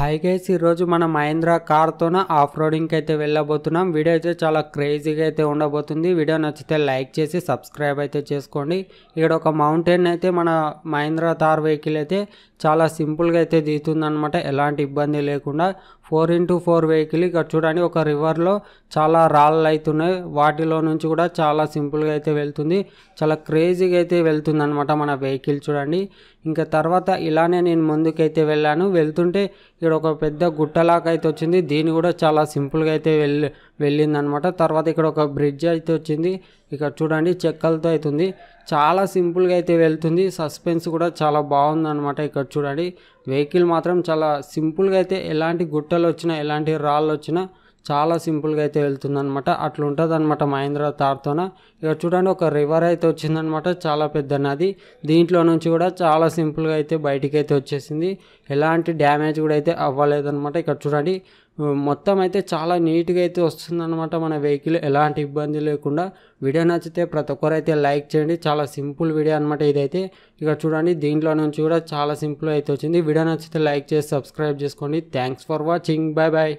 hi guys ఈరోజు మన Mahindra కార్తోన of రోడింగ్కి అయితే వెళ్ళబోతున్నాం వీడియో అయితే చాలా క్రేజీగా అయితే ఉండబోతుంది వీడియో నచ్చితే లైక్ చేసి సబ్స్క్రైబ్ అయితే చేసుకోండి ఇక్కడ ఒక మౌంటైన్ అయితే మన మహేంద్రా థార్ వెహికల్ అయితే చాలా సింపుల్గా అయితే దిగుతుందనమాట ఎలాంటి ఇబ్బంది లేకుండా ఫోర్ ఇంటూ ఫోర్ వెహికల్ ఇక్కడ చూడండి ఒక రివర్లో చాలా రాళ్ళు అవుతున్నాయి వాటిలో నుంచి కూడా చాలా సింపుల్గా అయితే వెళ్తుంది చాలా క్రేజీగా అయితే వెళ్తుంది అనమాట మన వెహికల్ చూడండి ఇంకా తర్వాత ఇలానే నేను ముందుకైతే వెళ్ళాను వెళ్తుంటే ఇక్కడ ఇక్కడ ఒక పెద్ద గుట్టలాగా అయితే వచ్చింది దీని కూడా చాలా సింపుల్గా అయితే వెళ్ళి అనమాట తర్వాత ఇక్కడ ఒక బ్రిడ్జ్ అయితే వచ్చింది ఇక్కడ చూడండి చెక్కలతో అవుతుంది చాలా సింపుల్గా అయితే వెళ్తుంది సస్పెన్స్ కూడా చాలా బాగుందనమాట ఇక్కడ చూడండి వెహికల్ మాత్రం చాలా సింపుల్గా అయితే ఎలాంటి గుట్టలు వచ్చినా ఎలాంటి రాళ్ళు వచ్చినా చాలా సింపుల్గా అయితే వెళ్తుందనమాట అట్లా ఉంటుంది అనమాట మహేంద్ర తార్తోన ఇక్కడ చూడండి ఒక రివర్ అయితే వచ్చిందనమాట చాలా పెద్ద నది దీంట్లో నుంచి కూడా చాలా సింపుల్గా అయితే బయటికి అయితే వచ్చేసింది ఎలాంటి డ్యామేజ్ కూడా అయితే అవ్వలేదనమాట ఇక్కడ చూడండి మొత్తం అయితే చాలా నీట్గా అయితే వస్తుందన్నమాట మన వెహికల్ ఎలాంటి ఇబ్బంది లేకుండా వీడియో నచ్చితే ప్రతి ఒక్కరు అయితే లైక్ చేయండి చాలా సింపుల్ వీడియో అనమాట ఇదైతే ఇక్కడ చూడండి దీంట్లో నుంచి కూడా చాలా సింపుల్ అయితే వచ్చింది వీడియో నచ్చితే లైక్ చేసి సబ్స్క్రైబ్ చేసుకోండి thanks for watching bye bye